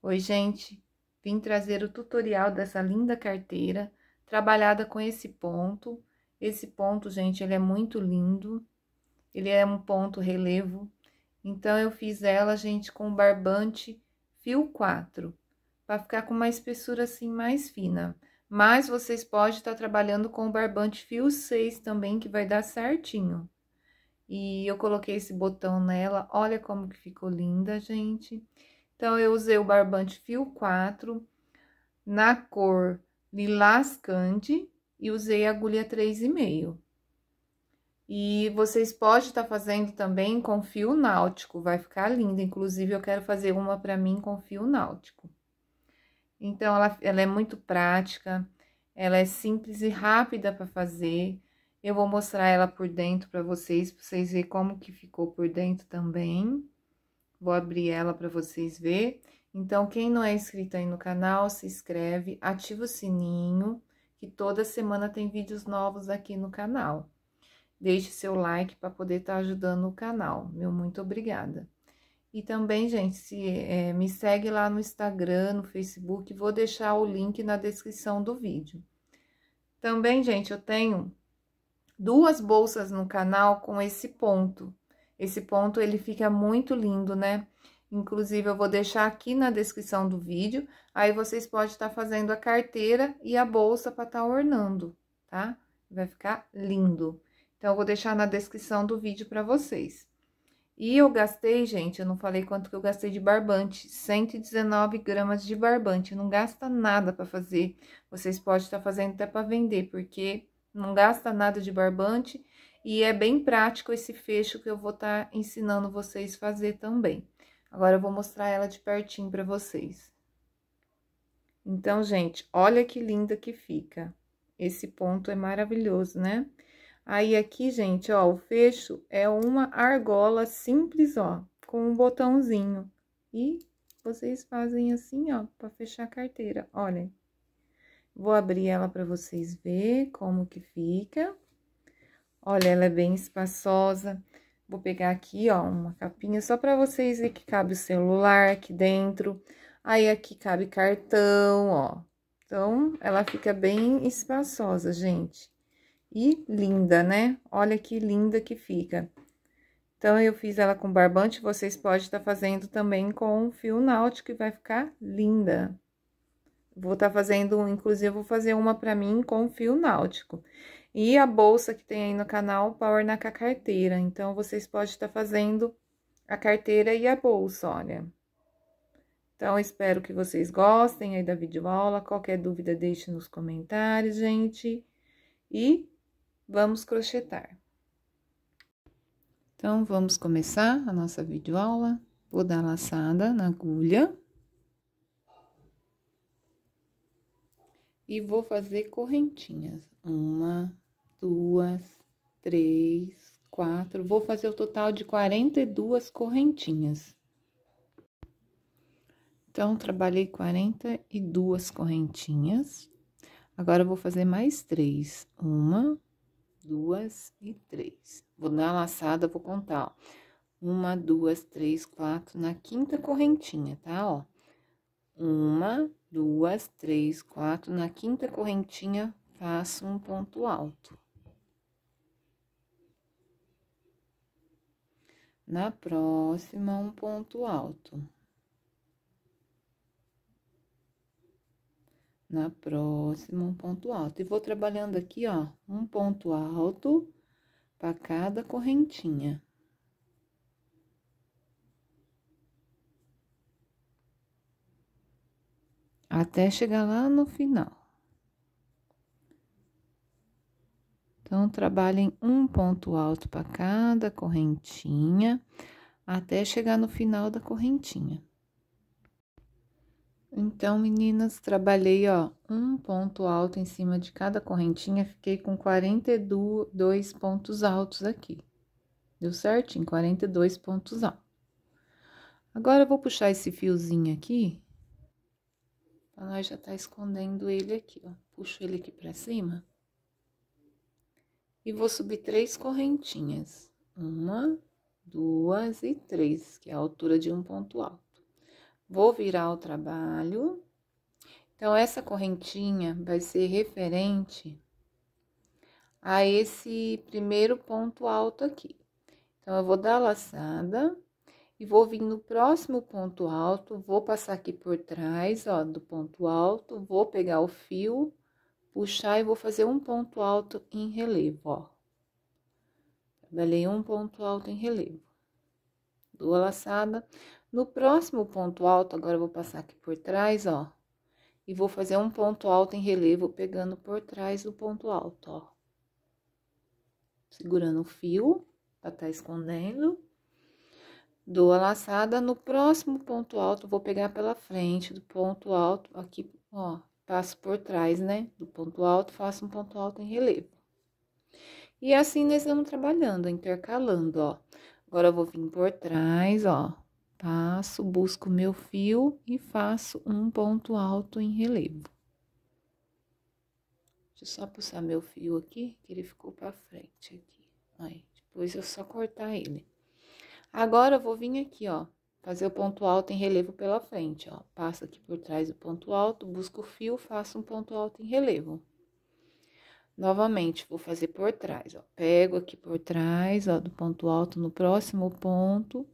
Oi, gente! Vim trazer o tutorial dessa linda carteira, trabalhada com esse ponto. Esse ponto, gente, ele é muito lindo, ele é um ponto relevo. Então, eu fiz ela, gente, com barbante fio 4, para ficar com uma espessura assim mais fina. Mas vocês podem estar tá trabalhando com o barbante fio 6 também, que vai dar certinho. E eu coloquei esse botão nela, olha como que ficou linda, gente. Gente. Então, eu usei o barbante fio 4 na cor lilás candy e usei agulha 3,5. E vocês podem estar tá fazendo também com fio náutico, vai ficar linda. Inclusive, eu quero fazer uma para mim com fio náutico. Então, ela, ela é muito prática, ela é simples e rápida para fazer. Eu vou mostrar ela por dentro para vocês, para vocês verem como que ficou por dentro também. Vou abrir ela para vocês ver. Então, quem não é inscrito aí no canal, se inscreve, ativa o sininho, que toda semana tem vídeos novos aqui no canal. Deixe seu like para poder estar tá ajudando o canal. Meu muito obrigada. E também, gente, se, é, me segue lá no Instagram, no Facebook, vou deixar o link na descrição do vídeo. Também, gente, eu tenho duas bolsas no canal com esse ponto. Esse ponto ele fica muito lindo, né? Inclusive, eu vou deixar aqui na descrição do vídeo, aí vocês podem estar tá fazendo a carteira e a bolsa para estar tá ornando, tá? Vai ficar lindo. Então, eu vou deixar na descrição do vídeo para vocês. E eu gastei, gente, eu não falei quanto que eu gastei de barbante, 119 gramas de barbante, não gasta nada para fazer. Vocês podem estar tá fazendo até para vender, porque não gasta nada de barbante e é bem prático esse fecho que eu vou estar tá ensinando vocês fazer também. Agora, eu vou mostrar ela de pertinho para vocês. Então, gente, olha que linda que fica. Esse ponto é maravilhoso, né? Aí, aqui, gente, ó, o fecho é uma argola simples, ó, com um botãozinho. E vocês fazem assim, ó, para fechar a carteira, Olha. Vou abrir ela para vocês ver como que fica. Olha, ela é bem espaçosa. Vou pegar aqui, ó, uma capinha só para vocês verem que cabe o celular aqui dentro. Aí, aqui cabe cartão, ó. Então, ela fica bem espaçosa, gente. E linda, né? Olha que linda que fica. Então, eu fiz ela com barbante, vocês podem estar tá fazendo também com fio náutico, e vai ficar linda. Vou estar tá fazendo, inclusive, vou fazer uma para mim com fio náutico. E a bolsa que tem aí no canal para ornar com a carteira. Então, vocês podem estar tá fazendo a carteira e a bolsa, olha. Então, espero que vocês gostem aí da videoaula. Qualquer dúvida, deixe nos comentários, gente. E vamos crochetar. Então, vamos começar a nossa videoaula. Vou dar laçada na agulha. e vou fazer correntinhas. Uma, duas, três, quatro. Vou fazer o total de 42 correntinhas. Então, trabalhei 42 correntinhas. Agora, vou fazer mais três. Uma, duas e três. Vou dar uma laçada, vou contar, ó. Uma, duas, três, quatro, na quinta correntinha, tá? Ó. Uma, duas, três, quatro. Na quinta correntinha, faço um ponto alto. Na próxima, um ponto alto. Na próxima, um ponto alto. E vou trabalhando aqui, ó, um ponto alto para cada correntinha. até chegar lá no final. Então, trabalhem um ponto alto para cada correntinha, até chegar no final da correntinha. Então, meninas, trabalhei, ó, um ponto alto em cima de cada correntinha, fiquei com 42 pontos altos aqui. Deu certo? Em 42 pontos altos. Agora, eu vou puxar esse fiozinho aqui então, nós já tá escondendo ele aqui, ó. Puxo ele aqui pra cima. E vou subir três correntinhas. Uma, duas e três, que é a altura de um ponto alto. Vou virar o trabalho. Então, essa correntinha vai ser referente a esse primeiro ponto alto aqui. Então, eu vou dar a laçada e vou vir no próximo ponto alto, vou passar aqui por trás, ó, do ponto alto, vou pegar o fio, puxar e vou fazer um ponto alto em relevo, ó. Trabalhei um ponto alto em relevo. Duas laçadas. No próximo ponto alto, agora vou passar aqui por trás, ó. E vou fazer um ponto alto em relevo, pegando por trás do ponto alto, ó. Segurando o fio, pra tá escondendo Dou a laçada, no próximo ponto alto, vou pegar pela frente do ponto alto, aqui, ó, passo por trás, né? Do ponto alto, faço um ponto alto em relevo. E assim, nós vamos trabalhando, intercalando, ó. Agora, eu vou vir por trás, ó, passo, busco meu fio e faço um ponto alto em relevo. Deixa eu só puxar meu fio aqui, que ele ficou pra frente aqui. Aí, depois eu só cortar ele. Agora eu vou vir aqui, ó, fazer o ponto alto em relevo pela frente, ó. Passo aqui por trás do ponto alto, busco o fio, faço um ponto alto em relevo. Novamente, vou fazer por trás, ó. Pego aqui por trás, ó, do ponto alto no próximo ponto.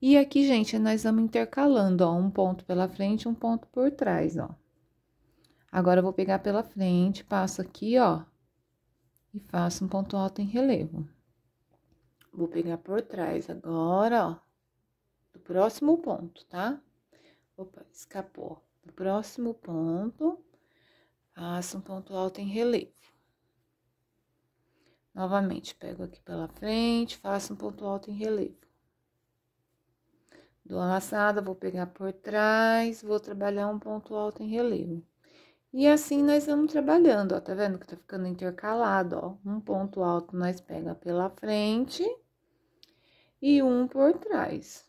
E aqui, gente, nós vamos intercalando, ó, um ponto pela frente, um ponto por trás, ó. Agora, eu vou pegar pela frente, passo aqui, ó, e faço um ponto alto em relevo. Vou pegar por trás agora, ó, do próximo ponto, tá? Opa, escapou. Do próximo ponto, faço um ponto alto em relevo. Novamente, pego aqui pela frente, faço um ponto alto em relevo. Dou a laçada, vou pegar por trás, vou trabalhar um ponto alto em relevo. E assim nós vamos trabalhando, ó, tá vendo que tá ficando intercalado, ó. Um ponto alto nós pega pela frente e um por trás.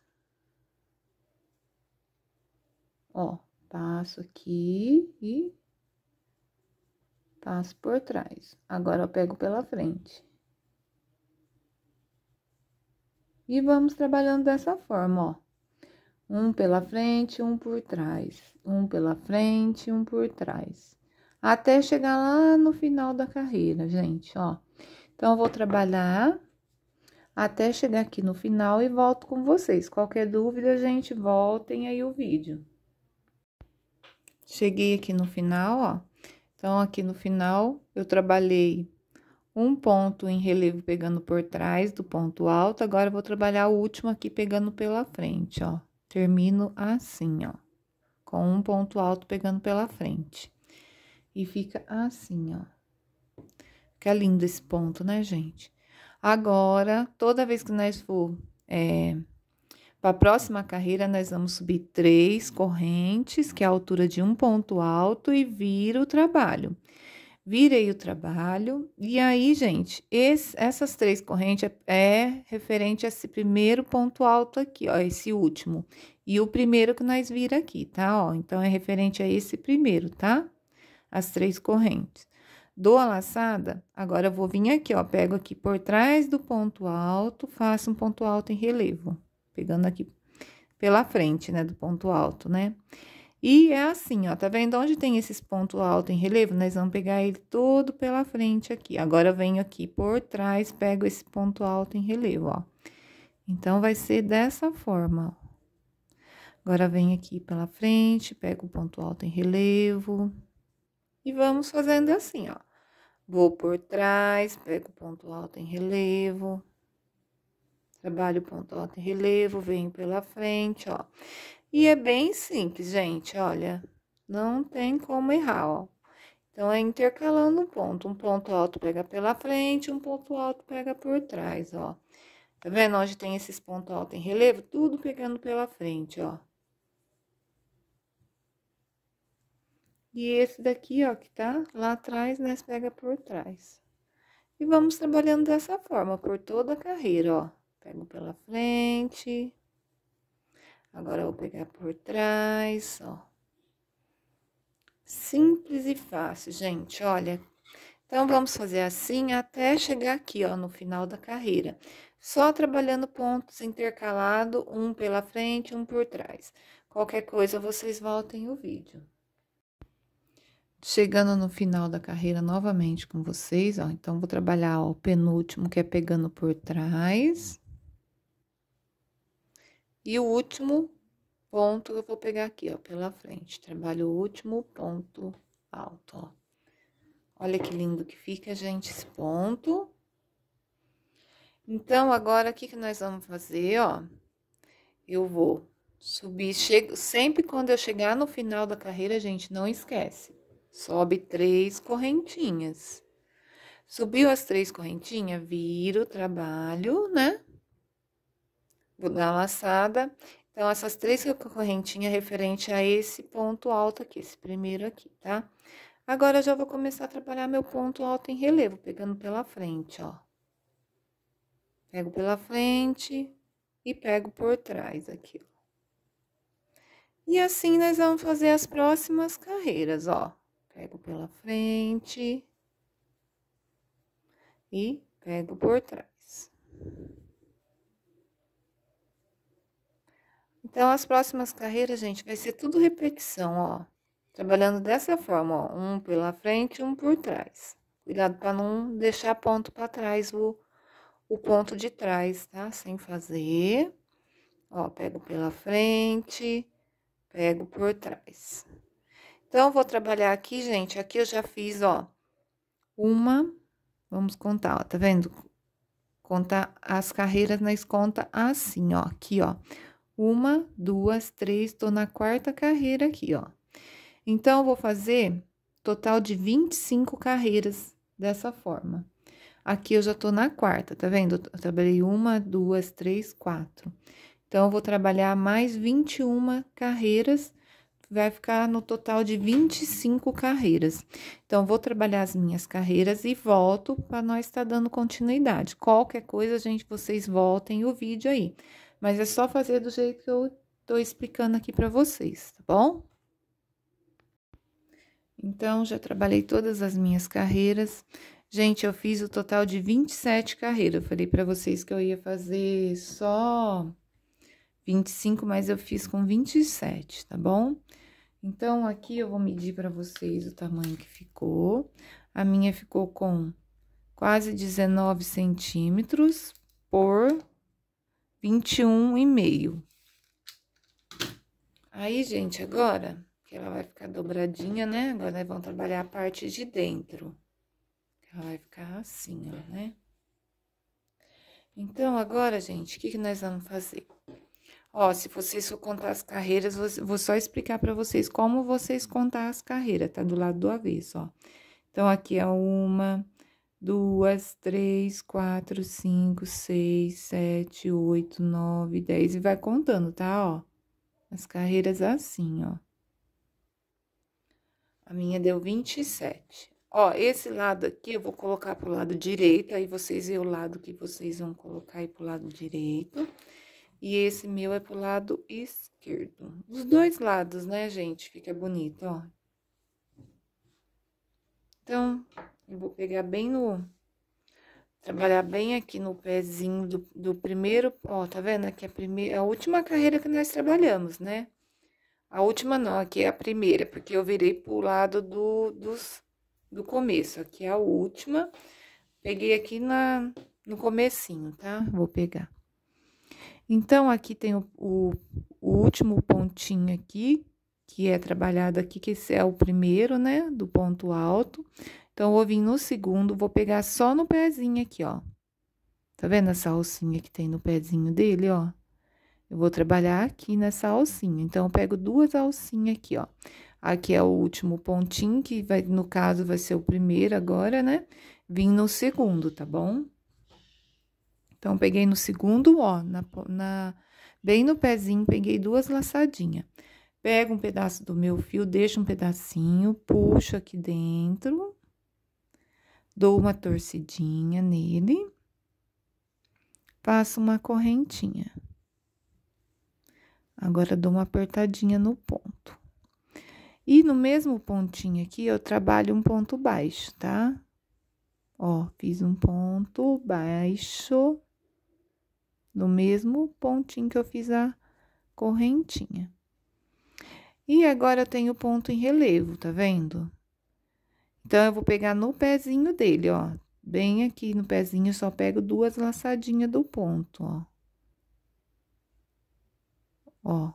Ó, passo aqui e passo por trás. Agora, eu pego pela frente. E vamos trabalhando dessa forma, ó. Um pela frente, um por trás. Um pela frente, um por trás. Até chegar lá no final da carreira, gente, ó. Então, eu vou trabalhar até chegar aqui no final e volto com vocês. Qualquer dúvida, gente, voltem aí o vídeo. Cheguei aqui no final, ó. Então, aqui no final, eu trabalhei um ponto em relevo pegando por trás do ponto alto. Agora, vou trabalhar o último aqui pegando pela frente, ó. Termino assim, ó. Com um ponto alto pegando pela frente. E fica assim, ó. Fica lindo esse ponto, né, gente? Agora, toda vez que nós for é, para a próxima carreira, nós vamos subir três correntes, que é a altura de um ponto alto, e vira o trabalho. Virei o trabalho, e aí, gente, esse, essas três correntes é, é referente a esse primeiro ponto alto aqui, ó, esse último. E o primeiro que nós vira aqui, tá? Ó, então, é referente a esse primeiro, tá? As três correntes. Dou a laçada, agora eu vou vir aqui, ó, pego aqui por trás do ponto alto, faço um ponto alto em relevo, pegando aqui pela frente, né, do ponto alto, né? E é assim, ó, tá vendo? Onde tem esses pontos altos em relevo, nós vamos pegar ele todo pela frente aqui. Agora, eu venho aqui por trás, pego esse ponto alto em relevo, ó. Então, vai ser dessa forma, ó. Agora, venho aqui pela frente, pego o ponto alto em relevo. E vamos fazendo assim, ó. Vou por trás, pego o ponto alto em relevo. Trabalho o ponto alto em relevo, venho pela frente, ó. E é bem simples, gente, olha. Não tem como errar, ó. Então, é intercalando um ponto. Um ponto alto pega pela frente, um ponto alto pega por trás, ó. Tá vendo? Onde tem esses pontos altos em relevo, tudo pegando pela frente, ó. E esse daqui, ó, que tá lá atrás, nós pega por trás. E vamos trabalhando dessa forma, por toda a carreira, ó. Pego pela frente. Agora, eu vou pegar por trás, ó. Simples e fácil, gente, olha. Então, vamos fazer assim até chegar aqui, ó, no final da carreira. Só trabalhando pontos intercalados, um pela frente, um por trás. Qualquer coisa, vocês voltem o vídeo chegando no final da carreira novamente com vocês, ó. Então, vou trabalhar ó, o penúltimo, que é pegando por trás. E o último ponto eu vou pegar aqui, ó, pela frente. Trabalho o último ponto alto, ó. Olha que lindo que fica, gente, esse ponto. Então, agora, o que que nós vamos fazer, ó? Eu vou subir, chego, sempre quando eu chegar no final da carreira, gente, não esquece sobe três correntinhas. Subiu as três correntinhas, vira o trabalho, né? Vou dar uma laçada. Então, essas três correntinhas referente a esse ponto alto aqui, esse primeiro aqui, tá? Agora, já vou começar a trabalhar meu ponto alto em relevo, pegando pela frente, ó. Pego pela frente e pego por trás aqui, ó. E assim, nós vamos fazer as próximas carreiras, ó pego pela frente e pego por trás. Então, as próximas carreiras, gente, vai ser tudo repetição, ó. Trabalhando dessa forma, ó, um pela frente, um por trás. Cuidado para não deixar ponto para trás, o, o ponto de trás, tá? Sem fazer. Ó, pego pela frente, pego por trás. Então, eu vou trabalhar aqui, gente. Aqui eu já fiz, ó, uma, vamos contar, ó, tá vendo? Conta as carreiras, nas contas assim, ó, aqui, ó. Uma, duas, três, tô na quarta carreira aqui, ó. Então, eu vou fazer total de 25 carreiras dessa forma. Aqui eu já tô na quarta, tá vendo? Eu trabalhei uma, duas, três, quatro. Então, eu vou trabalhar mais 21 carreiras vai ficar no total de 25 carreiras. Então, vou trabalhar as minhas carreiras e volto para nós estar tá dando continuidade. Qualquer coisa, gente, vocês voltem o vídeo aí. Mas é só fazer do jeito que eu estou explicando aqui para vocês, tá bom? Então, já trabalhei todas as minhas carreiras. Gente, eu fiz o total de 27 carreiras. Eu falei para vocês que eu ia fazer só 25, mas eu fiz com 27, tá bom? Então, aqui eu vou medir para vocês o tamanho que ficou. A minha ficou com quase 19 centímetros por 21,5. Aí, gente, agora que ela vai ficar dobradinha, né? Agora nós vamos trabalhar a parte de dentro. Ela vai ficar assim, ó, né? Então, agora, gente, o que, que nós vamos fazer? Ó, se vocês for contar as carreiras, vou só explicar para vocês como vocês contar as carreiras, tá? Do lado do avesso, ó. Então, aqui é uma, duas, três, quatro, cinco, seis, sete, oito, nove, dez. E vai contando, tá? Ó, as carreiras assim, ó. A minha deu 27. Ó, esse lado aqui eu vou colocar pro lado direito, aí vocês vê o lado que vocês vão colocar aí pro lado direito. E esse meu é pro lado esquerdo. Os dois lados, né, gente? Fica bonito, ó. Então, eu vou pegar bem no... Trabalhar bem aqui no pezinho do, do primeiro... Ó, tá vendo? Aqui é a, primeira, é a última carreira que nós trabalhamos, né? A última não, aqui é a primeira, porque eu virei pro lado do, dos, do começo. Aqui é a última. Peguei aqui na, no comecinho, tá? Vou pegar. Então, aqui tem o, o, o último pontinho aqui, que é trabalhado aqui, que esse é o primeiro, né, do ponto alto. Então, eu vou vir no segundo, vou pegar só no pezinho aqui, ó. Tá vendo essa alcinha que tem no pezinho dele, ó? Eu vou trabalhar aqui nessa alcinha. Então, eu pego duas alcinhas aqui, ó. Aqui é o último pontinho, que vai, no caso, vai ser o primeiro agora, né? Vim no segundo, tá bom? Então, peguei no segundo ó, na, na, bem no pezinho, peguei duas laçadinhas. Pego um pedaço do meu fio, deixo um pedacinho, puxo aqui dentro, dou uma torcidinha nele, faço uma correntinha. Agora, dou uma apertadinha no ponto. E no mesmo pontinho aqui, eu trabalho um ponto baixo, tá? Ó, fiz um ponto baixo no mesmo pontinho que eu fiz a correntinha. E agora eu tenho ponto em relevo, tá vendo? Então, eu vou pegar no pezinho dele, ó. Bem aqui no pezinho, eu só pego duas laçadinhas do ponto, ó. Ó.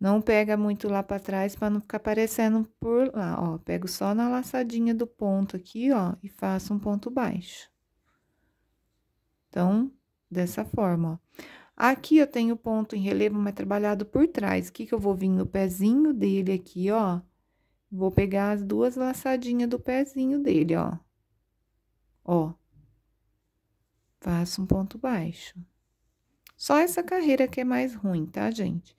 Não pega muito lá para trás para não ficar aparecendo por lá, ó. Pego só na laçadinha do ponto aqui, ó, e faço um ponto baixo. Então, dessa forma, ó. Aqui eu tenho ponto em relevo, mas trabalhado por trás. O que que eu vou vir no pezinho dele aqui, ó? Vou pegar as duas laçadinhas do pezinho dele, ó. Ó. Faço um ponto baixo. Só essa carreira que é mais ruim, tá, gente?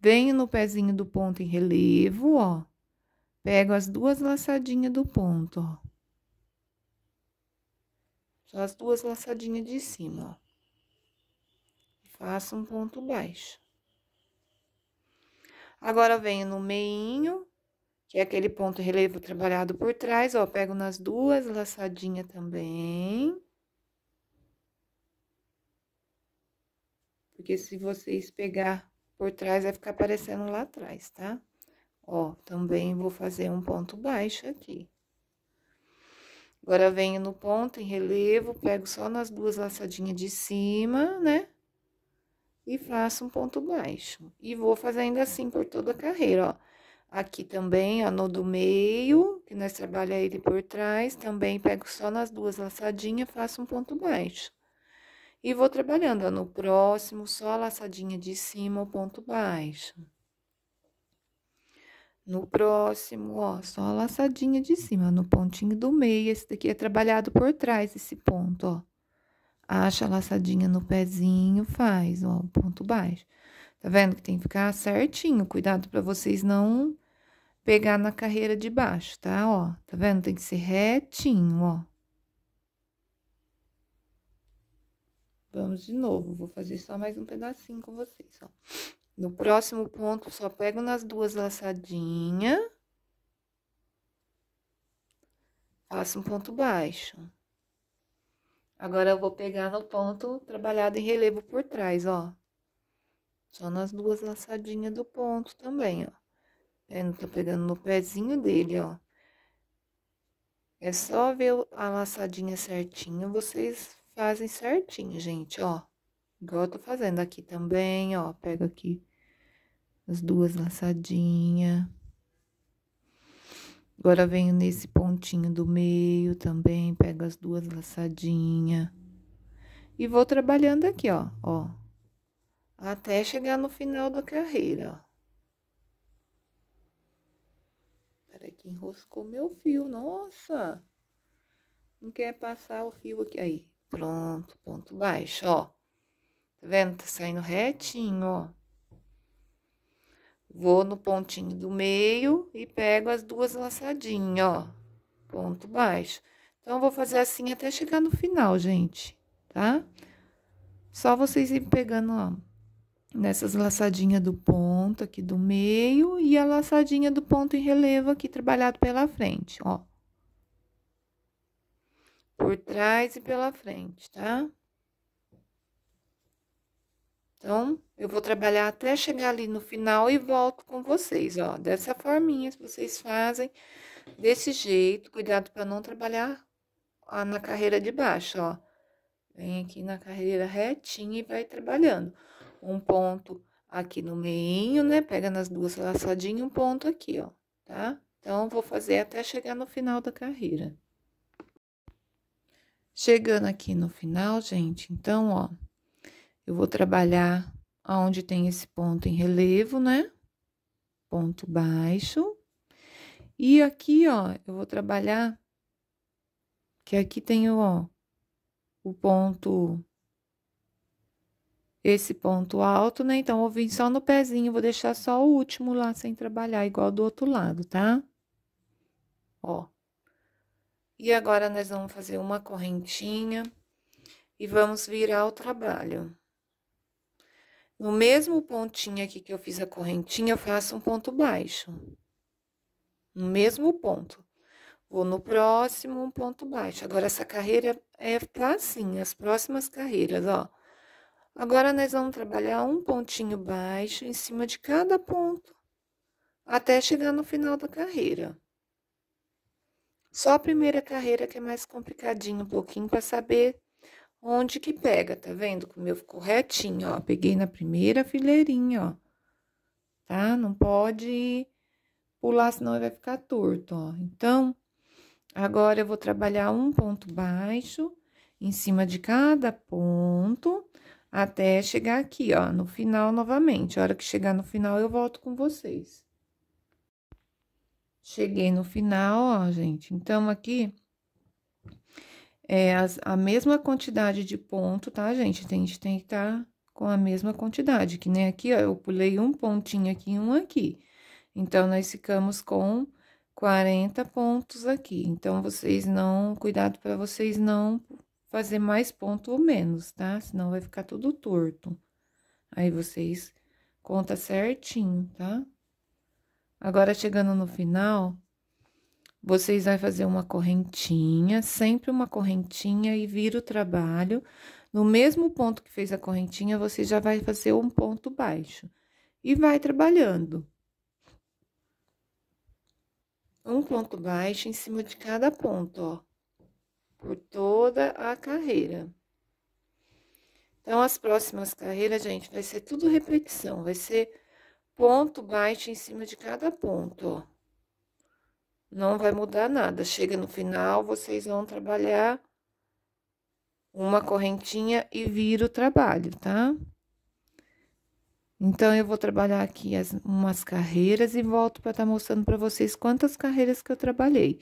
Venho no pezinho do ponto em relevo, ó. Pego as duas laçadinhas do ponto, ó. Só as duas laçadinhas de cima, ó faço um ponto baixo. Agora, venho no meinho, que é aquele ponto relevo trabalhado por trás, ó, pego nas duas laçadinhas também. Porque se vocês pegar por trás, vai ficar aparecendo lá atrás, tá? Ó, também vou fazer um ponto baixo aqui. Agora, venho no ponto em relevo, pego só nas duas laçadinhas de cima, né? e faço um ponto baixo. E vou fazendo assim por toda a carreira, ó. Aqui também, ó, no do meio, que nós trabalha ele por trás, também pego só nas duas laçadinhas, faço um ponto baixo. E vou trabalhando, ó, no próximo, só a laçadinha de cima, o ponto baixo. No próximo, ó, só a laçadinha de cima, no pontinho do meio, esse daqui é trabalhado por trás, esse ponto, ó acha a laçadinha no pezinho, faz, ó, um ponto baixo. Tá vendo que tem que ficar certinho, cuidado para vocês não pegar na carreira de baixo, tá? Ó, tá vendo? Tem que ser retinho, ó. Vamos de novo, vou fazer só mais um pedacinho com vocês, ó. No próximo ponto, só pego nas duas laçadinhas. Faço um ponto baixo. Agora eu vou pegar no ponto trabalhado em relevo por trás, ó. Só nas duas laçadinhas do ponto também, ó. Vendo? É, tô pegando no pezinho dele, ó. É só ver a laçadinha certinha, vocês fazem certinho, gente, ó. Igual eu tô fazendo aqui também, ó. Pego aqui as duas laçadinhas. Agora venho nesse pontinho do meio também, pego as duas laçadinhas. E vou trabalhando aqui, ó, ó. Até chegar no final da carreira, ó. Peraí que enroscou meu fio, nossa! Não quer passar o fio aqui, aí. Pronto, ponto baixo, ó. Tá vendo? Tá saindo retinho, ó. Vou no pontinho do meio e pego as duas laçadinhas, ó. Ponto baixo. Então, vou fazer assim até chegar no final, gente, tá? Só vocês irem pegando, ó, nessas laçadinhas do ponto aqui do meio e a laçadinha do ponto em relevo aqui trabalhado pela frente, ó. Por trás e pela frente, tá? Então, eu vou trabalhar até chegar ali no final e volto com vocês, ó. Dessa forminha, vocês fazem desse jeito. Cuidado para não trabalhar ó, na carreira de baixo, ó. Vem aqui na carreira retinha e vai trabalhando. Um ponto aqui no meio, né? Pega nas duas laçadinhas, um ponto aqui, ó, tá? Então, vou fazer até chegar no final da carreira. Chegando aqui no final, gente, então, ó, eu vou trabalhar onde tem esse ponto em relevo, né? Ponto baixo. E aqui, ó, eu vou trabalhar que aqui tem ó, o ponto esse ponto alto, né? Então, eu vim só no pezinho, vou deixar só o último lá sem trabalhar, igual do outro lado, tá? Ó. E agora, nós vamos fazer uma correntinha e vamos virar o trabalho. No mesmo pontinho aqui que eu fiz a correntinha, eu faço um ponto baixo. No mesmo ponto. Vou no próximo, um ponto baixo. Agora, essa carreira é pra assim, as próximas carreiras, ó. Agora, nós vamos trabalhar um pontinho baixo em cima de cada ponto, até chegar no final da carreira. Só a primeira carreira que é mais complicadinho um pouquinho para saber Onde que pega, tá vendo? Como eu ficou retinho, ó. Peguei na primeira fileirinha, ó. Tá? Não pode pular, senão vai ficar torto, ó. Então, agora eu vou trabalhar um ponto baixo em cima de cada ponto até chegar aqui, ó, no final novamente. A hora que chegar no final, eu volto com vocês. Cheguei no final, ó, gente. Então, aqui, é a mesma quantidade de ponto, tá, gente? Tem, a gente tem que estar tá com a mesma quantidade, que nem aqui, ó, eu pulei um pontinho aqui e um aqui. Então, nós ficamos com 40 pontos aqui. Então, vocês não... Cuidado para vocês não fazer mais ponto ou menos, tá? Senão, vai ficar tudo torto. Aí, vocês conta certinho, tá? Agora, chegando no final, vocês vão fazer uma correntinha, sempre uma correntinha e vira o trabalho. No mesmo ponto que fez a correntinha, você já vai fazer um ponto baixo e vai trabalhando. Um ponto baixo em cima de cada ponto, ó, por toda a carreira. Então, as próximas carreiras, gente, vai ser tudo repetição, vai ser ponto baixo em cima de cada ponto, ó não vai mudar nada. Chega no final, vocês vão trabalhar uma correntinha e vira o trabalho, tá? Então, eu vou trabalhar aqui as, umas carreiras e volto para estar tá mostrando para vocês quantas carreiras que eu trabalhei.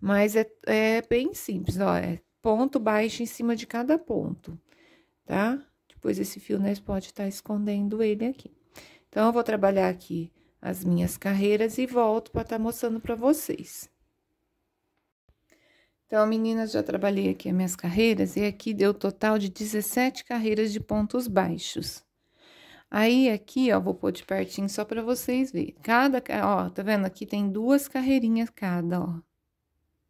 Mas é, é bem simples, ó, é ponto baixo em cima de cada ponto, tá? Depois esse fio, né, pode estar tá escondendo ele aqui. Então, eu vou trabalhar aqui as minhas carreiras e volto para estar tá mostrando para vocês. Então, meninas, já trabalhei aqui as minhas carreiras e aqui deu total de 17 carreiras de pontos baixos. Aí, aqui, ó, vou pôr de pertinho só para vocês verem. Cada, ó, tá vendo? Aqui tem duas carreirinhas cada, ó.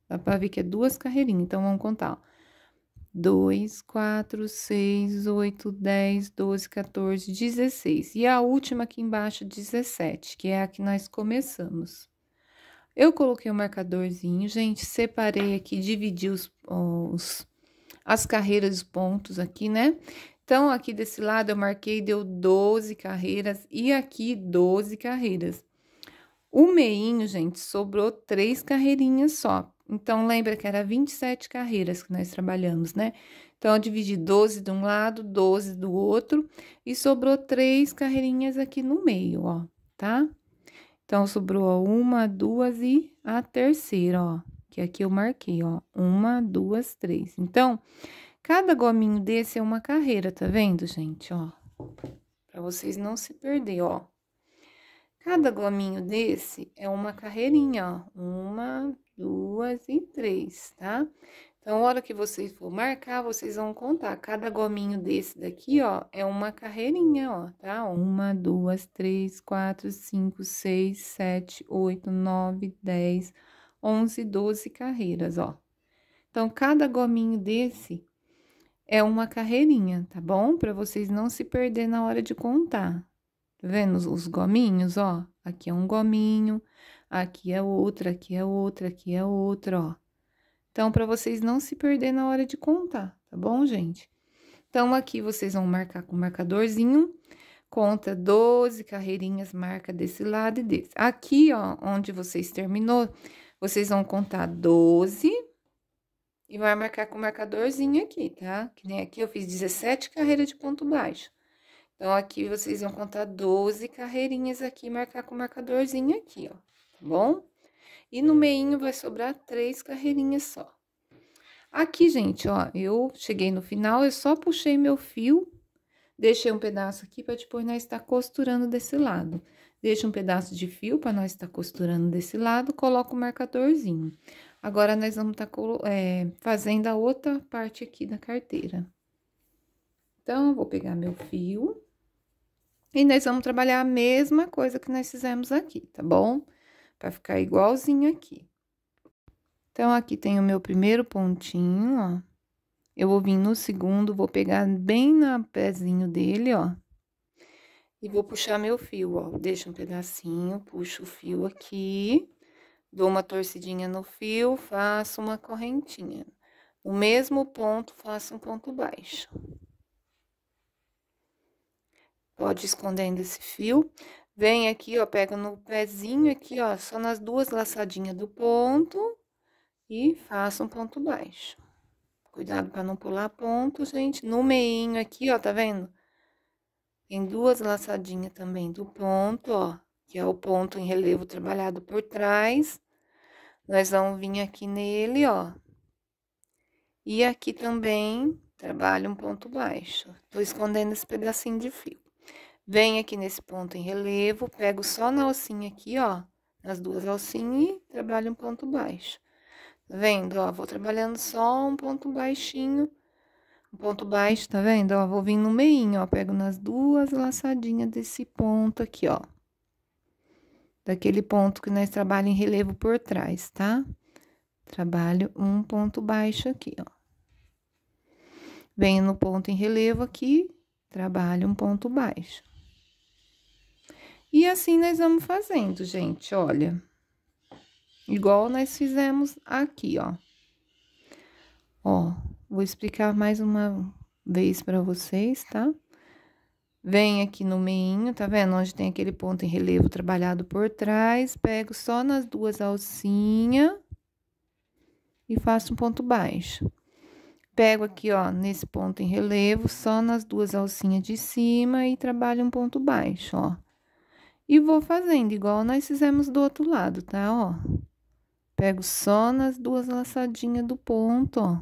Dá pra ver que é duas carreirinhas, então vamos contar, ó. 2, 4, 6, 8, 10, 12, 14, 16. E a última aqui embaixo, 17, que é a que nós começamos. Eu coloquei o um marcadorzinho, gente, separei aqui, dividi os, os, as carreiras os pontos aqui, né? Então, aqui desse lado eu marquei, deu 12 carreiras e aqui 12 carreiras. O meinho, gente, sobrou três carreirinhas só, então, lembra que era 27 carreiras que nós trabalhamos, né? Então, eu dividi 12 de um lado, 12 do outro, e sobrou três carreirinhas aqui no meio, ó, tá? Então, sobrou uma, duas e a terceira, ó, que aqui eu marquei, ó, uma, duas, três. Então, cada gominho desse é uma carreira, tá vendo, gente, ó? Pra vocês não se perder, ó. Cada gominho desse é uma carreirinha, ó. Uma, duas e três, tá? Então, a hora que vocês for marcar, vocês vão contar. Cada gominho desse daqui, ó, é uma carreirinha, ó, tá? Uma, duas, três, quatro, cinco, seis, sete, oito, nove, dez, onze, doze carreiras, ó. Então, cada gominho desse é uma carreirinha, tá bom? Para vocês não se perder na hora de contar. Tá vendo os gominhos, ó? Aqui é um gominho, Aqui é outra, aqui é outra, aqui é outra, ó. Então, para vocês não se perder na hora de contar, tá bom, gente? Então, aqui vocês vão marcar com o marcadorzinho. Conta 12 carreirinhas, marca desse lado e desse. Aqui, ó, onde vocês terminou, vocês vão contar 12 e vai marcar com o marcadorzinho aqui, tá? Que nem aqui eu fiz 17 carreiras de ponto baixo. Então, aqui vocês vão contar 12 carreirinhas aqui, marcar com o marcadorzinho aqui, ó tá bom? E no meinho vai sobrar três carreirinhas só. Aqui, gente, ó, eu cheguei no final, eu só puxei meu fio, deixei um pedaço aqui para depois nós estar tá costurando desse lado. Deixe um pedaço de fio para nós estar tá costurando desse lado, coloca o marcadorzinho. Agora, nós vamos estar tá é, fazendo a outra parte aqui da carteira. Então, eu vou pegar meu fio e nós vamos trabalhar a mesma coisa que nós fizemos aqui, tá bom? Vai ficar igualzinho aqui. Então, aqui tem o meu primeiro pontinho, ó. Eu vou vir no segundo, vou pegar bem na pezinho dele, ó. E vou puxar meu fio, ó. Deixa um pedacinho, puxo o fio aqui. Dou uma torcidinha no fio, faço uma correntinha. O mesmo ponto, faço um ponto baixo. Pode ir escondendo esse fio. Vem aqui, ó, pega no pezinho aqui, ó, só nas duas laçadinhas do ponto e faça um ponto baixo. Cuidado para não pular ponto, gente. No meinho aqui, ó, tá vendo? Tem duas laçadinhas também do ponto, ó, que é o ponto em relevo trabalhado por trás. Nós vamos vir aqui nele, ó. E aqui também trabalho um ponto baixo. Tô escondendo esse pedacinho de fio. Venho aqui nesse ponto em relevo, pego só na alcinha aqui, ó, nas duas alcinhas e trabalho um ponto baixo. Tá vendo, ó, vou trabalhando só um ponto baixinho, um ponto baixo, tá vendo, ó, vou vir no meinho, ó, pego nas duas laçadinhas desse ponto aqui, ó. Daquele ponto que nós trabalhamos em relevo por trás, tá? Trabalho um ponto baixo aqui, ó. Venho no ponto em relevo aqui, trabalho um ponto baixo. E assim nós vamos fazendo, gente, olha. Igual nós fizemos aqui, ó. Ó, vou explicar mais uma vez para vocês, tá? Vem aqui no meinho, tá vendo? Onde tem aquele ponto em relevo trabalhado por trás, pego só nas duas alcinhas e faço um ponto baixo. Pego aqui, ó, nesse ponto em relevo, só nas duas alcinhas de cima e trabalho um ponto baixo, ó. E vou fazendo igual nós fizemos do outro lado, tá? Ó, pego só nas duas laçadinhas do ponto, ó.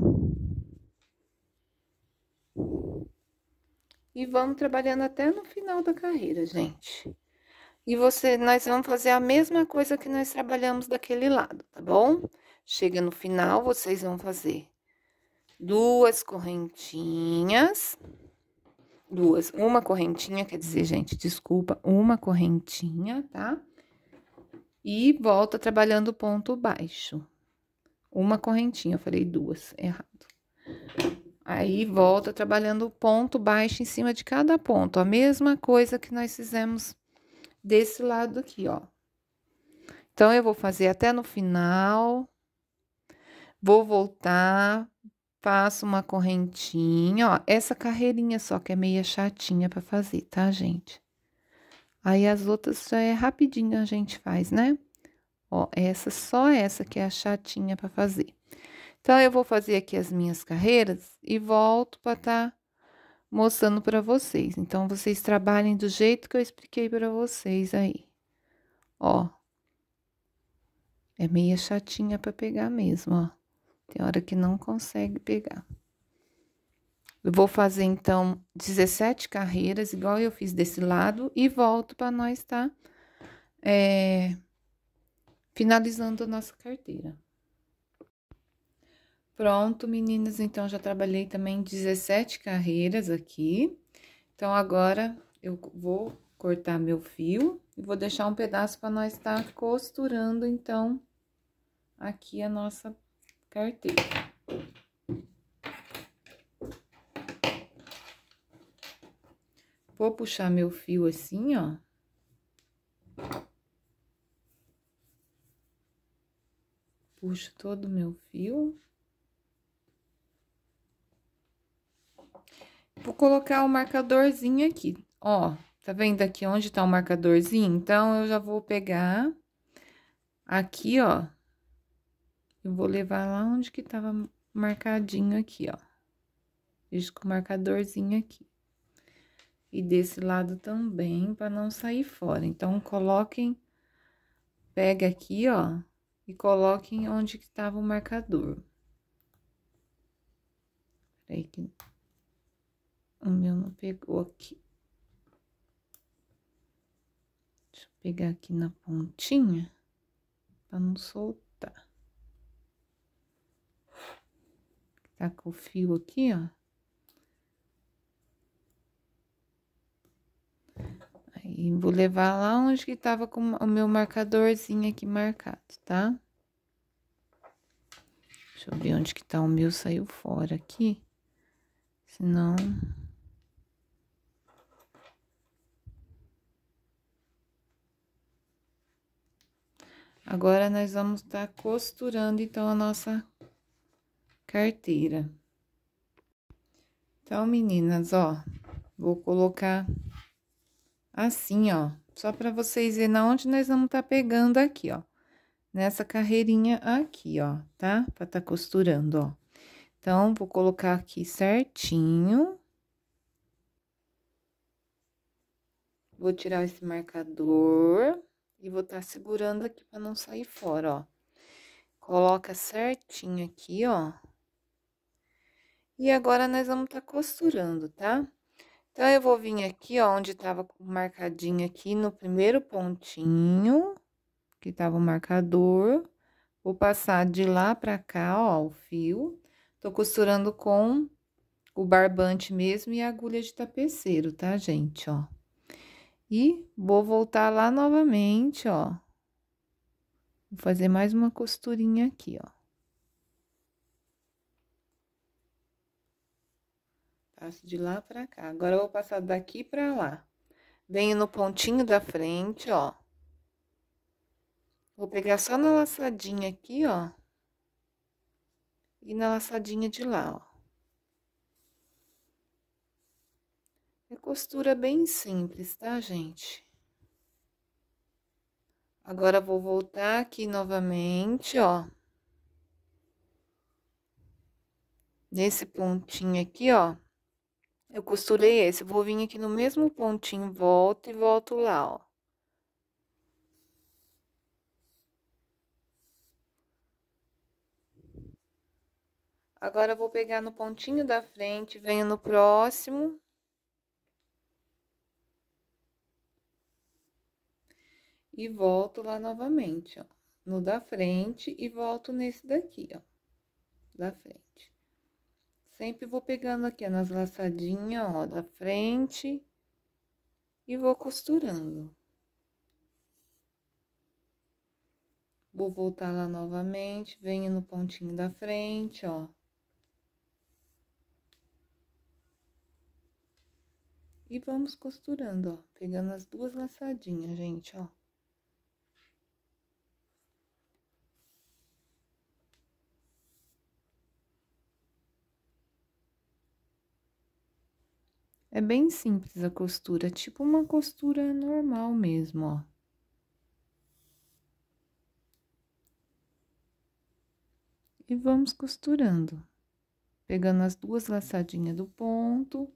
E vamos trabalhando até no final da carreira, gente. E você, nós vamos fazer a mesma coisa que nós trabalhamos daquele lado, tá bom? Chega no final, vocês vão fazer duas correntinhas duas, uma correntinha, quer dizer, gente, desculpa, uma correntinha, tá? E volta trabalhando o ponto baixo. Uma correntinha, eu falei duas, errado. Aí volta trabalhando o ponto baixo em cima de cada ponto, a mesma coisa que nós fizemos desse lado aqui, ó. Então, eu vou fazer até no final, vou voltar, Faço uma correntinha, ó. Essa carreirinha só que é meia chatinha para fazer, tá, gente? Aí as outras já é rapidinho a gente faz, né? Ó, essa, só essa que é a chatinha para fazer. Então, eu vou fazer aqui as minhas carreiras e volto para estar tá mostrando para vocês. Então, vocês trabalhem do jeito que eu expliquei para vocês aí. Ó. É meia chatinha para pegar mesmo, ó. Tem hora que não consegue pegar. Eu vou fazer, então, 17 carreiras, igual eu fiz desse lado, e volto para nós estar tá, é, finalizando a nossa carteira. Pronto, meninas, então, já trabalhei também 17 carreiras aqui. Então, agora, eu vou cortar meu fio e vou deixar um pedaço para nós estar tá costurando, então, aqui a nossa carteira. Vou puxar meu fio assim, ó. Puxo todo o meu fio. Vou colocar o marcadorzinho aqui, ó. Tá vendo aqui onde tá o marcadorzinho? Então, eu já vou pegar aqui, ó, eu vou levar lá onde que tava marcadinho aqui, ó. Deixo com o marcadorzinho aqui. E desse lado também, para não sair fora. Então, coloquem, pega aqui, ó, e coloquem onde que tava o marcador. Peraí que o meu não pegou aqui. Deixa eu pegar aqui na pontinha para não soltar. Tá com o fio aqui, ó. Aí, vou levar lá onde que tava com o meu marcadorzinho aqui marcado, tá? Deixa eu ver onde que tá o meu, saiu fora aqui. Senão... Agora, nós vamos estar tá costurando, então, a nossa carteira. Então, meninas, ó, vou colocar assim, ó, só para vocês verem na onde nós vamos tá pegando aqui, ó. Nessa carreirinha aqui, ó, tá? Pra tá costurando, ó. Então, vou colocar aqui certinho. Vou tirar esse marcador e vou tá segurando aqui para não sair fora, ó. Coloca certinho aqui, ó. E agora, nós vamos estar tá costurando, tá? Então, eu vou vir aqui, ó, onde tava marcadinho aqui no primeiro pontinho, que tava o marcador. Vou passar de lá pra cá, ó, o fio. Tô costurando com o barbante mesmo e a agulha de tapeceiro, tá, gente, ó. E vou voltar lá novamente, ó. Vou fazer mais uma costurinha aqui, ó. Passo de lá para cá. Agora, eu vou passar daqui para lá. Venho no pontinho da frente, ó. Vou pegar só na laçadinha aqui, ó. E na laçadinha de lá, ó. É costura bem simples, tá, gente? Agora, vou voltar aqui novamente, ó. Nesse pontinho aqui, ó. Eu costurei esse, vou vir aqui no mesmo pontinho, volto e volto lá, ó. Agora, vou pegar no pontinho da frente, venho no próximo. E volto lá novamente, ó. No da frente e volto nesse daqui, ó. Da frente. Sempre vou pegando aqui nas laçadinhas, ó, da frente e vou costurando. Vou voltar lá novamente, venho no pontinho da frente, ó. E vamos costurando, ó, pegando as duas laçadinhas, gente, ó. É bem simples a costura, tipo uma costura normal mesmo, ó. E vamos costurando, pegando as duas laçadinhas do ponto,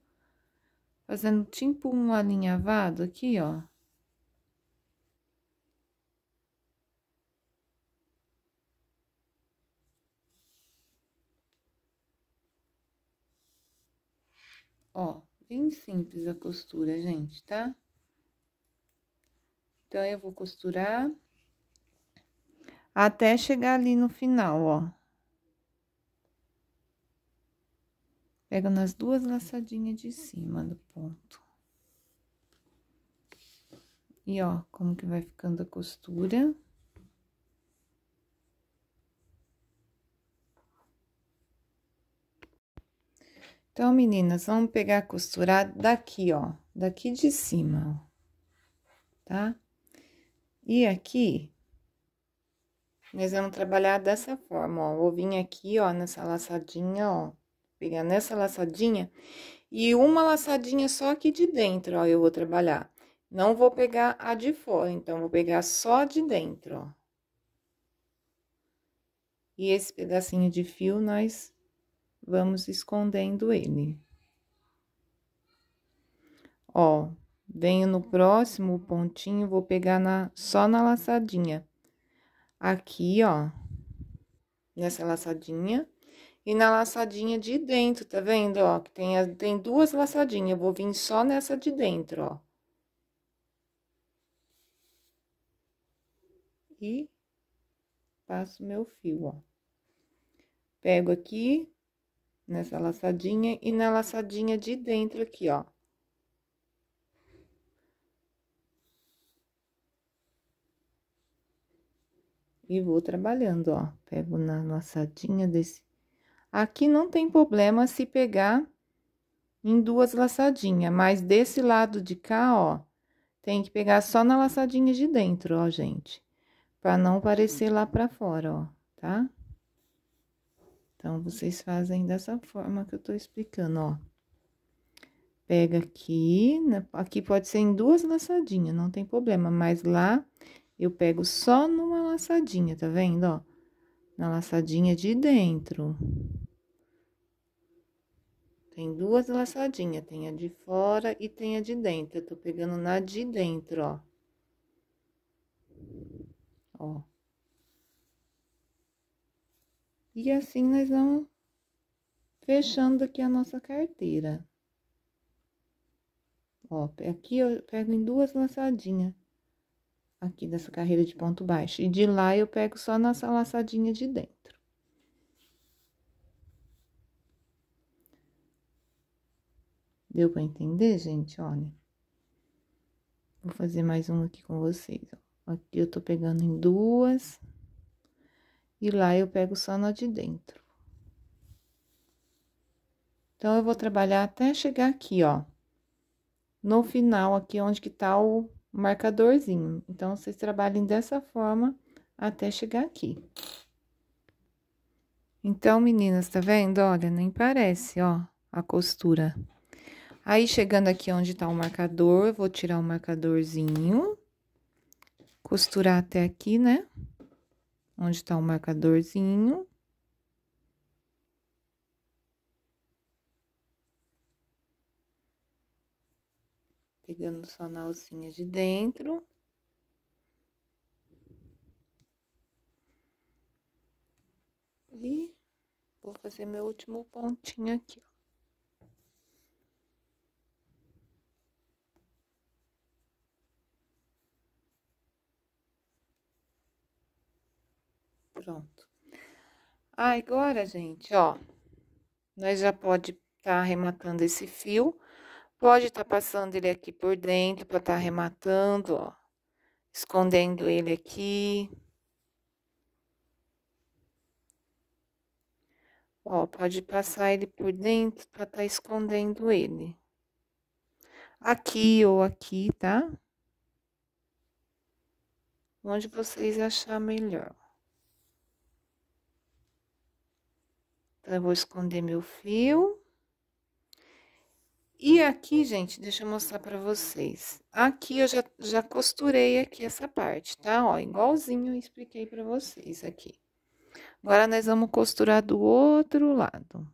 fazendo tipo um alinhavado aqui, ó. Ó bem simples a costura, gente, tá? Então, eu vou costurar até chegar ali no final, ó. Pega nas duas laçadinhas de cima do ponto. E ó, como que vai ficando a costura. Então, meninas, vamos pegar a costura daqui, ó, daqui de cima, ó, tá? E aqui, nós vamos trabalhar dessa forma, ó, vou vir aqui, ó, nessa laçadinha, ó, pegar nessa laçadinha e uma laçadinha só aqui de dentro, ó, eu vou trabalhar. Não vou pegar a de fora, então, vou pegar só de dentro, ó. E esse pedacinho de fio nós vamos escondendo ele. Ó, venho no próximo pontinho, vou pegar na, só na laçadinha. Aqui, ó, nessa laçadinha. E na laçadinha de dentro, tá vendo, ó? Que tem, tem duas laçadinhas, eu vou vir só nessa de dentro, ó. E passo meu fio, ó. Pego aqui, nessa laçadinha e na laçadinha de dentro aqui, ó. E vou trabalhando, ó. Pego na laçadinha desse... Aqui não tem problema se pegar em duas laçadinhas, mas desse lado de cá, ó, tem que pegar só na laçadinha de dentro, ó, gente. Pra não aparecer lá pra fora, ó, tá? Então, vocês fazem dessa forma que eu tô explicando, ó. Pega aqui, né, aqui pode ser em duas laçadinhas, não tem problema, mas lá eu pego só numa laçadinha, tá vendo, ó? Na laçadinha de dentro. Tem duas laçadinhas, tem a de fora e tem a de dentro. Eu tô pegando na de dentro, ó. Ó. E assim nós vamos fechando aqui a nossa carteira. Ó, aqui eu pego em duas laçadinhas aqui dessa carreira de ponto baixo. E de lá eu pego só nessa laçadinha de dentro. Deu para entender, gente? Olha. Vou fazer mais um aqui com vocês, ó. Aqui eu tô pegando em duas e lá eu pego só nó de dentro. Então, eu vou trabalhar até chegar aqui, ó, no final aqui onde que tá o marcadorzinho. Então, vocês trabalhem dessa forma até chegar aqui. Então, meninas, tá vendo? Olha, nem parece, ó, a costura. Aí, chegando aqui onde tá o marcador, vou tirar o marcadorzinho. Costurar até aqui, né? Né? onde está o marcadorzinho. Pegando só na alcinha de dentro. E vou fazer meu último pontinho aqui, Pronto. Agora, gente, ó, nós já pode estar tá arrematando esse fio. Pode estar tá passando ele aqui por dentro para estar tá arrematando, ó. Escondendo ele aqui. Ó, pode passar ele por dentro para estar tá escondendo ele. Aqui ou aqui, tá? Onde vocês achar melhor. Então, eu vou esconder meu fio. E aqui, gente, deixa eu mostrar pra vocês. Aqui eu já, já costurei aqui essa parte, tá? Ó, igualzinho eu expliquei pra vocês aqui. Agora, nós vamos costurar do outro lado.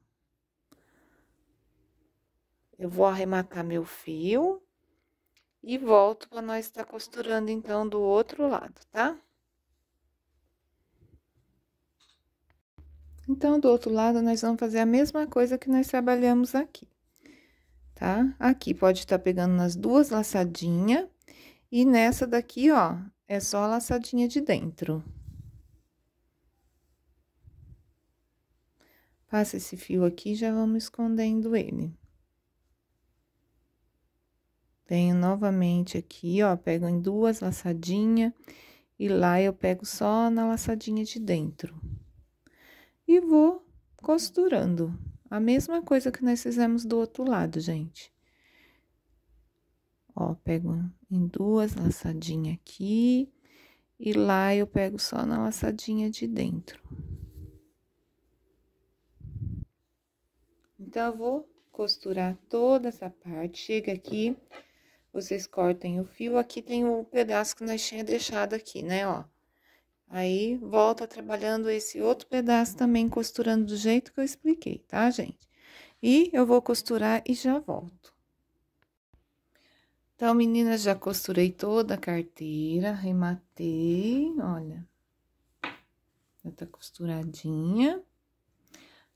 Eu vou arrematar meu fio e volto para nós estar tá costurando, então, do outro lado, tá? Tá? Então, do outro lado, nós vamos fazer a mesma coisa que nós trabalhamos aqui, tá? Aqui pode estar tá pegando nas duas laçadinhas e nessa daqui, ó, é só a laçadinha de dentro. Passa esse fio aqui já vamos escondendo ele. Venho novamente aqui, ó, pego em duas laçadinhas e lá eu pego só na laçadinha de dentro e vou costurando. A mesma coisa que nós fizemos do outro lado, gente. Ó, pego em duas laçadinhas aqui e lá eu pego só na laçadinha de dentro. Então, eu vou costurar toda essa parte, chega aqui, vocês cortem o fio, aqui tem o um pedaço que nós tinha deixado aqui, né, ó. Aí volta trabalhando esse outro pedaço também costurando do jeito que eu expliquei, tá, gente? E eu vou costurar e já volto. Então, meninas, já costurei toda a carteira, arrematei, olha. Já tá costuradinha.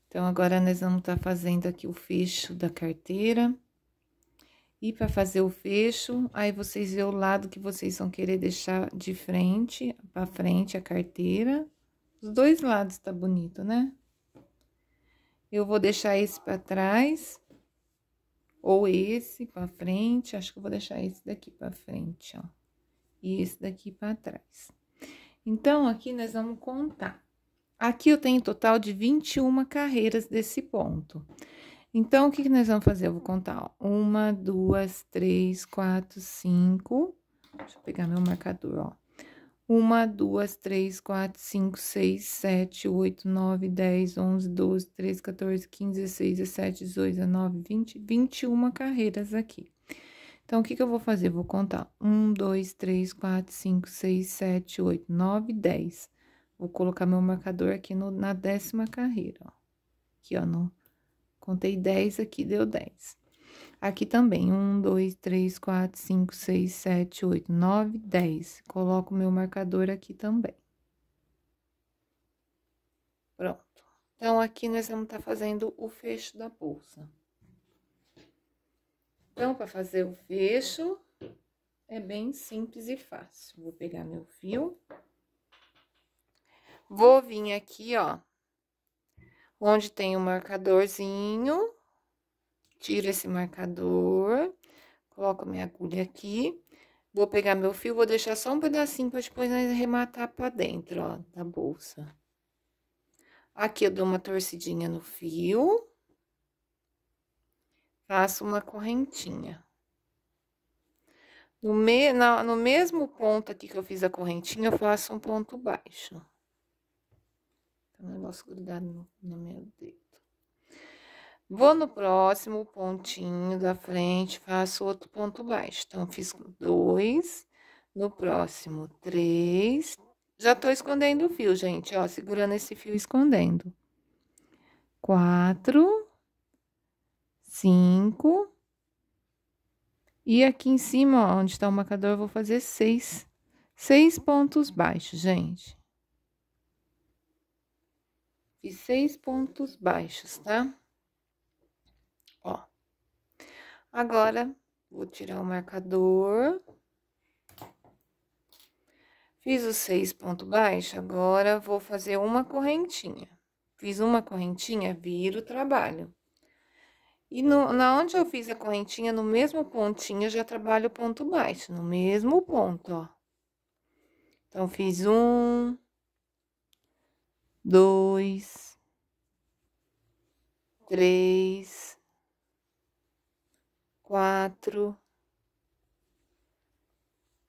Então, agora nós vamos estar tá fazendo aqui o fecho da carteira. E para fazer o fecho, aí vocês vê o lado que vocês vão querer deixar de frente, para frente a carteira. Os dois lados tá bonito, né? Eu vou deixar esse para trás, ou esse para frente, acho que eu vou deixar esse daqui para frente, ó. E esse daqui para trás. Então, aqui nós vamos contar. Aqui eu tenho um total de 21 carreiras desse ponto. Então, o que, que nós vamos fazer? Eu vou contar, ó. Uma, duas, três, quatro, cinco. Deixa eu pegar meu marcador, ó. Uma, duas, três, quatro, cinco, seis, sete, oito, nove, dez, onze, doze, treze, 14, quinze, dezesseis, dezessete, dezoito, dezenove, vinte, vinte e uma carreiras aqui. Então, o que, que eu vou fazer? Eu vou contar. Um, dois, três, quatro, cinco, seis, sete, oito, nove, dez. Vou colocar meu marcador aqui no, na décima carreira, ó. Aqui, ó, no Contei 10 aqui, deu 10. Aqui também, 1, 2, 3, 4, 5, 6, 7, 8, 9, 10. Coloco o meu marcador aqui também. Pronto. Então, aqui nós vamos estar tá fazendo o fecho da bolsa. Então, para fazer o fecho, é bem simples e fácil. Vou pegar meu fio. Vou vir aqui, ó, onde tem um marcadorzinho, tiro esse marcador, coloco minha agulha aqui, vou pegar meu fio, vou deixar só um pedacinho para depois arrematar para dentro, ó, da bolsa. Aqui eu dou uma torcidinha no fio, faço uma correntinha. No, me, na, no mesmo ponto aqui que eu fiz a correntinha, eu faço um ponto baixo. Tá um negócio grudado no, no meu dedo. Vou no próximo pontinho da frente, faço outro ponto baixo. Então, fiz dois, no próximo três. Já tô escondendo o fio, gente, ó, segurando esse fio escondendo. Quatro, cinco. E aqui em cima, ó, onde tá o marcador, eu vou fazer seis, seis pontos baixos, gente. Fiz seis pontos baixos, tá? Ó. Agora, vou tirar o marcador. Fiz os seis pontos baixos, agora vou fazer uma correntinha. Fiz uma correntinha, viro o trabalho. E no, na onde eu fiz a correntinha, no mesmo pontinho, eu já trabalho o ponto baixo, no mesmo ponto, ó. Então, fiz um, dois, três, quatro,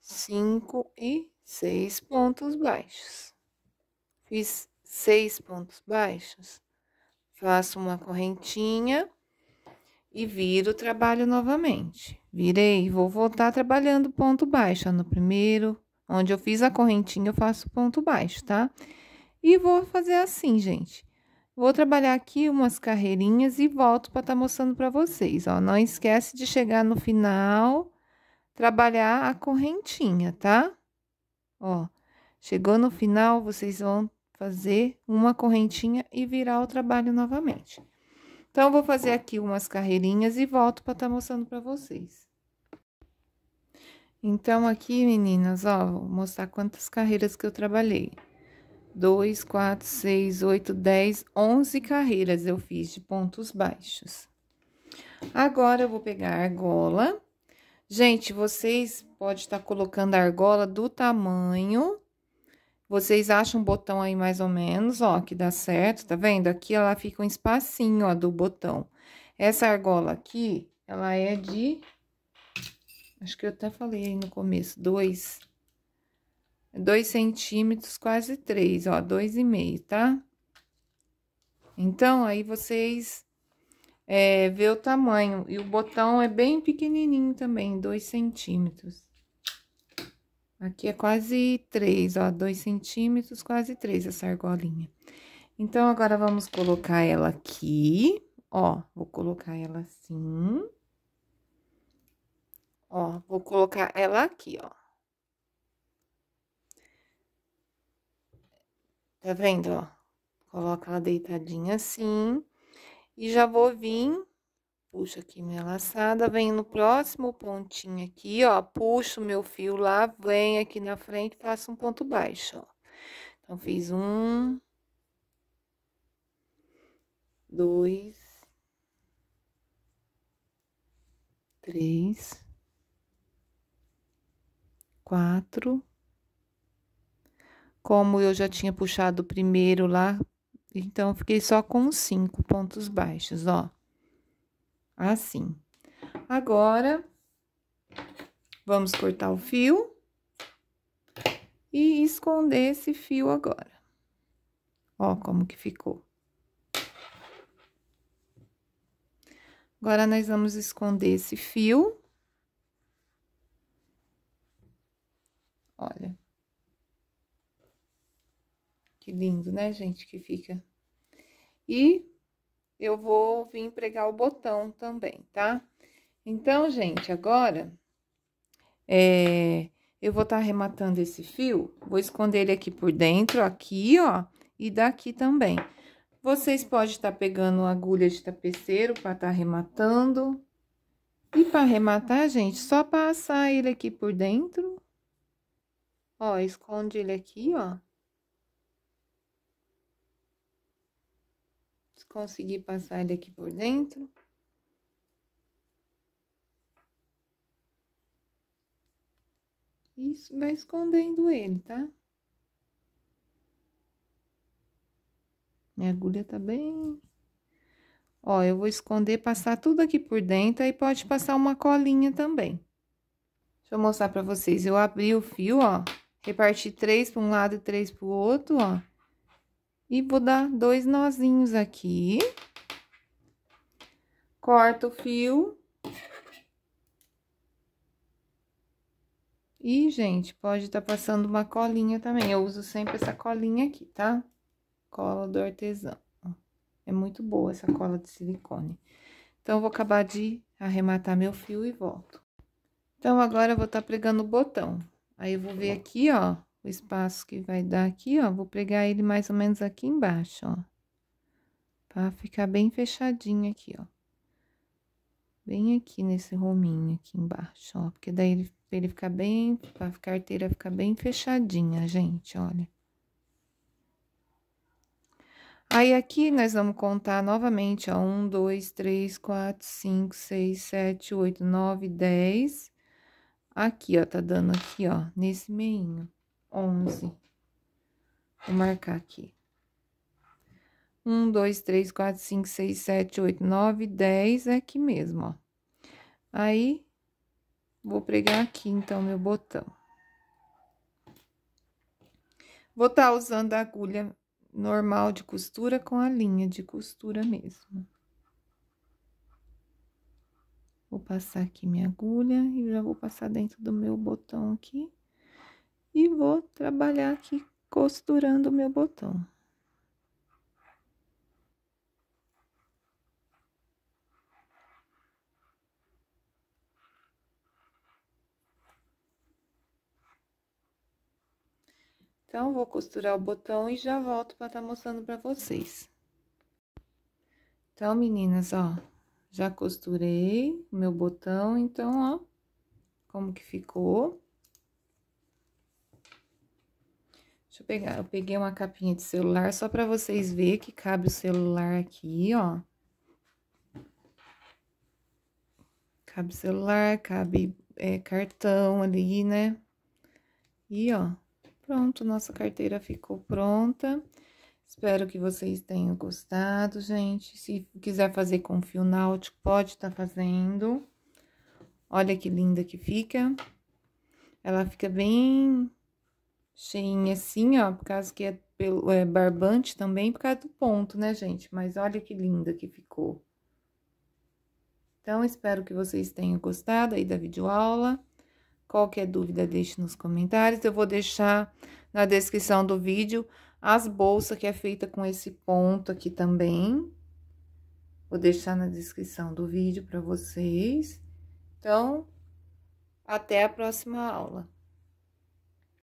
cinco e seis pontos baixos. Fiz seis pontos baixos, faço uma correntinha e viro o trabalho novamente. Virei, vou voltar trabalhando ponto baixo. No primeiro, onde eu fiz a correntinha, eu faço ponto baixo, tá? Tá? E vou fazer assim, gente. Vou trabalhar aqui umas carreirinhas e volto para estar tá mostrando para vocês, ó. Não esquece de chegar no final, trabalhar a correntinha, tá? Ó, chegou no final, vocês vão fazer uma correntinha e virar o trabalho novamente. Então, vou fazer aqui umas carreirinhas e volto para estar tá mostrando para vocês. Então, aqui, meninas, ó, vou mostrar quantas carreiras que eu trabalhei. 2, 4, 6, 8, 10, 11 carreiras eu fiz de pontos baixos. Agora, eu vou pegar a argola. Gente, vocês podem estar colocando a argola do tamanho. Vocês acham um botão aí mais ou menos, ó, que dá certo, tá vendo? Aqui ela fica um espacinho, ó, do botão. Essa argola aqui, ela é de... Acho que eu até falei aí no começo, 2, 2 centímetros, quase 3, ó, dois e meio, tá? Então, aí vocês é, vê o tamanho. E o botão é bem pequenininho também, dois centímetros. Aqui é quase 3, ó, 2 centímetros, quase 3 essa argolinha. Então, agora vamos colocar ela aqui, ó, vou colocar ela assim. Ó, vou colocar ela aqui, ó. Tá vendo, ó? Coloca ela deitadinha assim. E já vou vir, puxo aqui minha laçada, venho no próximo pontinho aqui, ó. Puxo meu fio lá, venho aqui na frente, faço um ponto baixo, ó. Então, fiz um... Dois... Três... Quatro... Como eu já tinha puxado o primeiro lá, então fiquei só com cinco pontos baixos, ó. Assim. Agora, vamos cortar o fio e esconder esse fio agora. Ó, como que ficou. Agora, nós vamos esconder esse fio. Olha. Que lindo, né, gente, que fica. E eu vou vir pregar o botão também, tá? Então, gente, agora é, eu vou estar tá arrematando esse fio, vou esconder ele aqui por dentro, aqui, ó, e daqui também. Vocês podem estar tá pegando agulha de tapeceiro para estar tá arrematando. E para arrematar, gente, só passar ele aqui por dentro. Ó, esconde ele aqui, ó. consegui passar ele aqui por dentro. Isso, vai escondendo ele, tá? Minha agulha tá bem... Ó, eu vou esconder, passar tudo aqui por dentro, aí pode passar uma colinha também. Deixa eu mostrar pra vocês. Eu abri o fio, ó, reparti três pra um lado e três pro outro, ó. E vou dar dois nozinhos aqui. Corto o fio. E, gente, pode estar tá passando uma colinha também. Eu uso sempre essa colinha aqui, tá? Cola do artesão. É muito boa essa cola de silicone. Então, eu vou acabar de arrematar meu fio e volto. Então, agora eu vou estar tá pregando o botão. Aí, eu vou ver aqui, ó, espaço que vai dar aqui, ó, vou pregar ele mais ou menos aqui embaixo, ó. Pra ficar bem fechadinho aqui, ó. Bem aqui nesse rominho aqui embaixo, ó. Porque daí ele, ele fica bem, pra carteira ficar bem fechadinha, gente, olha. Aí, aqui, nós vamos contar novamente, ó, um, dois, três, quatro, cinco, seis, sete, oito, nove, dez. Aqui, ó, tá dando aqui, ó, nesse meinho. 11. Vou marcar aqui. 1, 2, 3, 4, 5, 6, 7, 8, 9, 10, é aqui mesmo, ó. Aí, vou pregar aqui, então, meu botão. Vou tá usando a agulha normal de costura com a linha de costura mesmo. Vou passar aqui minha agulha e já vou passar dentro do meu botão aqui e vou trabalhar aqui costurando o meu botão. Então, vou costurar o botão e já volto para estar tá mostrando para vocês. Então, meninas, ó, já costurei o meu botão, então, ó, como que ficou. Deixa eu pegar, eu peguei uma capinha de celular só pra vocês verem que cabe o celular aqui, ó. Cabe celular, cabe é, cartão ali, né? E, ó, pronto, nossa carteira ficou pronta. Espero que vocês tenham gostado, gente. Se quiser fazer com fio náutico, pode estar tá fazendo. Olha que linda que fica. Ela fica bem cheinha assim, ó, por causa que é, pelo, é barbante também, por causa do ponto, né, gente? Mas olha que linda que ficou. Então, espero que vocês tenham gostado aí da videoaula. Qualquer dúvida, deixe nos comentários. Eu vou deixar na descrição do vídeo as bolsas que é feita com esse ponto aqui também. Vou deixar na descrição do vídeo para vocês. Então, até a próxima aula.